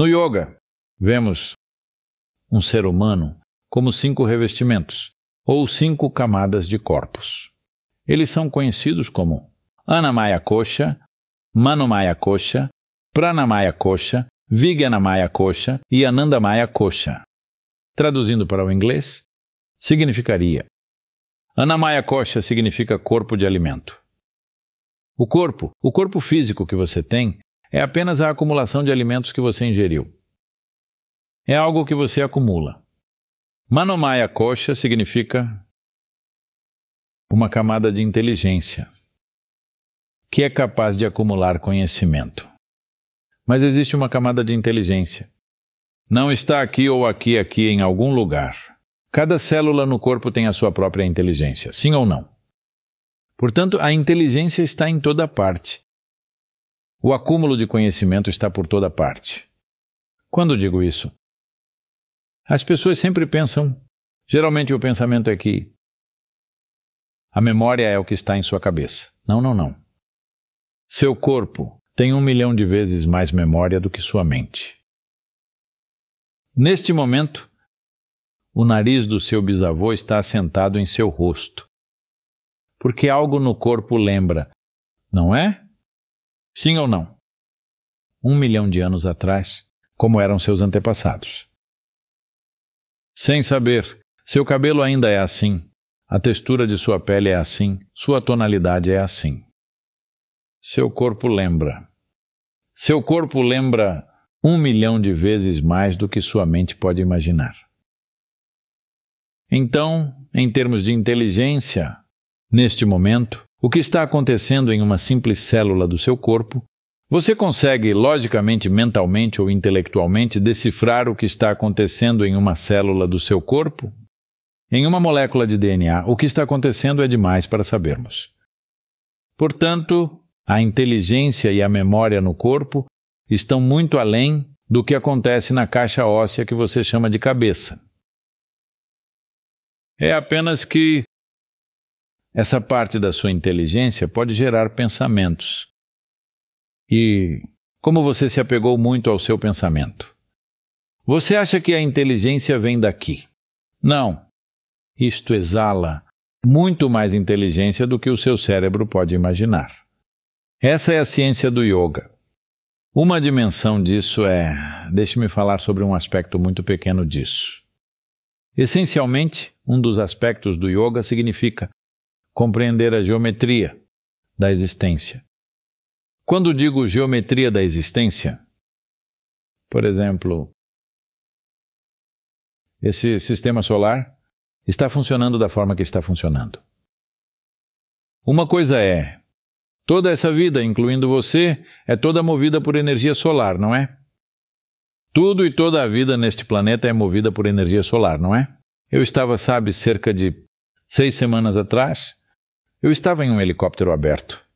No yoga, vemos um ser humano como cinco revestimentos ou cinco camadas de corpos. Eles são conhecidos como Anamaya Kosha, Manomaya Kosha, Pranamaya Kosha, Vigyanamaya Kosha e Anandamaya Kosha. Traduzindo para o inglês, significaria Anamaya Kosha significa corpo de alimento. O corpo, o corpo físico que você tem, é apenas a acumulação de alimentos que você ingeriu. É algo que você acumula. Manomaya coxa significa uma camada de inteligência que é capaz de acumular conhecimento. Mas existe uma camada de inteligência. Não está aqui ou aqui, aqui, em algum lugar. Cada célula no corpo tem a sua própria inteligência, sim ou não? Portanto, a inteligência está em toda parte. O acúmulo de conhecimento está por toda parte. Quando digo isso? As pessoas sempre pensam, geralmente o pensamento é que a memória é o que está em sua cabeça. Não, não, não. Seu corpo tem um milhão de vezes mais memória do que sua mente. Neste momento, o nariz do seu bisavô está assentado em seu rosto, porque algo no corpo lembra, não é? Sim ou não? Um milhão de anos atrás, como eram seus antepassados. Sem saber, seu cabelo ainda é assim, a textura de sua pele é assim, sua tonalidade é assim. Seu corpo lembra. Seu corpo lembra um milhão de vezes mais do que sua mente pode imaginar. Então, em termos de inteligência, neste momento, o que está acontecendo em uma simples célula do seu corpo, você consegue logicamente, mentalmente ou intelectualmente decifrar o que está acontecendo em uma célula do seu corpo? Em uma molécula de DNA, o que está acontecendo é demais para sabermos. Portanto, a inteligência e a memória no corpo estão muito além do que acontece na caixa óssea que você chama de cabeça. É apenas que essa parte da sua inteligência pode gerar pensamentos. E como você se apegou muito ao seu pensamento? Você acha que a inteligência vem daqui? Não. Isto exala muito mais inteligência do que o seu cérebro pode imaginar. Essa é a ciência do yoga. Uma dimensão disso é. Deixe-me falar sobre um aspecto muito pequeno disso. Essencialmente, um dos aspectos do yoga significa compreender a geometria da existência. Quando digo geometria da existência, por exemplo, esse sistema solar está funcionando da forma que está funcionando. Uma coisa é, toda essa vida, incluindo você, é toda movida por energia solar, não é? Tudo e toda a vida neste planeta é movida por energia solar, não é? Eu estava, sabe, cerca de seis semanas atrás, eu estava em um helicóptero aberto.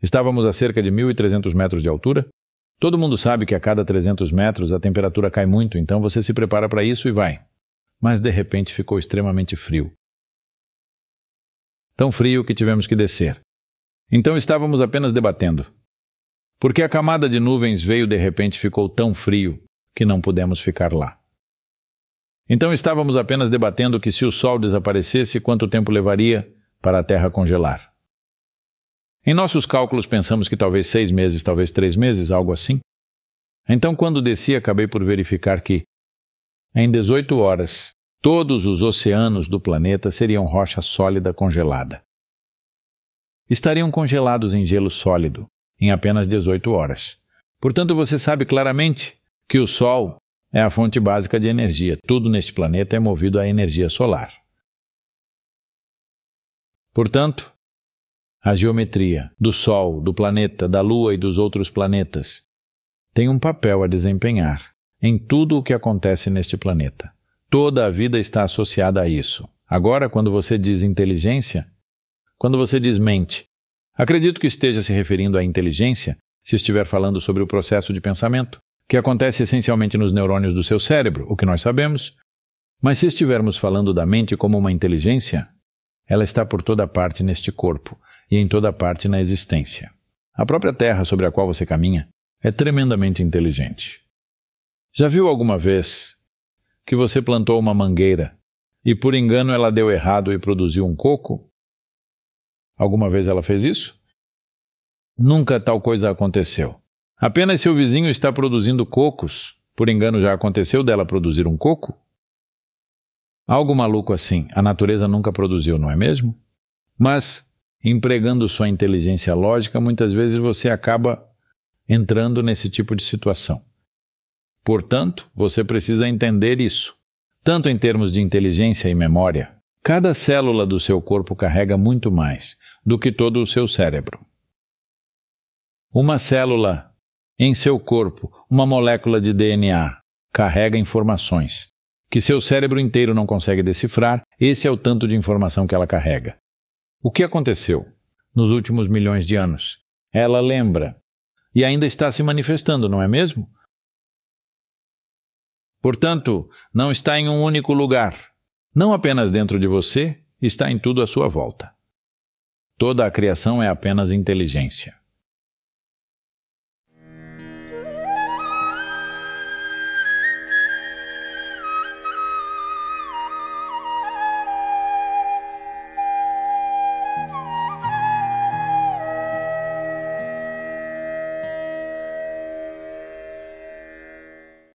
Estávamos a cerca de 1.300 metros de altura. Todo mundo sabe que a cada 300 metros a temperatura cai muito, então você se prepara para isso e vai. Mas de repente ficou extremamente frio. Tão frio que tivemos que descer. Então estávamos apenas debatendo. Porque a camada de nuvens veio de repente ficou tão frio que não pudemos ficar lá. Então estávamos apenas debatendo que se o sol desaparecesse, quanto tempo levaria para a Terra congelar. Em nossos cálculos pensamos que talvez seis meses, talvez três meses, algo assim. Então, quando desci, acabei por verificar que, em 18 horas, todos os oceanos do planeta seriam rocha sólida congelada. Estariam congelados em gelo sólido, em apenas 18 horas. Portanto, você sabe claramente que o Sol é a fonte básica de energia. Tudo neste planeta é movido à energia solar. Portanto, a geometria do Sol, do planeta, da Lua e dos outros planetas tem um papel a desempenhar em tudo o que acontece neste planeta. Toda a vida está associada a isso. Agora, quando você diz inteligência, quando você diz mente, acredito que esteja se referindo à inteligência se estiver falando sobre o processo de pensamento, que acontece essencialmente nos neurônios do seu cérebro, o que nós sabemos. Mas se estivermos falando da mente como uma inteligência, ela está por toda parte neste corpo e em toda parte na existência. A própria terra sobre a qual você caminha é tremendamente inteligente. Já viu alguma vez que você plantou uma mangueira e por engano ela deu errado e produziu um coco? Alguma vez ela fez isso? Nunca tal coisa aconteceu. Apenas seu vizinho está produzindo cocos. Por engano já aconteceu dela produzir um coco? Algo maluco assim, a natureza nunca produziu, não é mesmo? Mas, empregando sua inteligência lógica, muitas vezes você acaba entrando nesse tipo de situação. Portanto, você precisa entender isso, tanto em termos de inteligência e memória. Cada célula do seu corpo carrega muito mais do que todo o seu cérebro. Uma célula em seu corpo, uma molécula de DNA, carrega informações que seu cérebro inteiro não consegue decifrar, esse é o tanto de informação que ela carrega. O que aconteceu nos últimos milhões de anos? Ela lembra e ainda está se manifestando, não é mesmo? Portanto, não está em um único lugar. Não apenas dentro de você, está em tudo à sua volta. Toda a criação é apenas inteligência.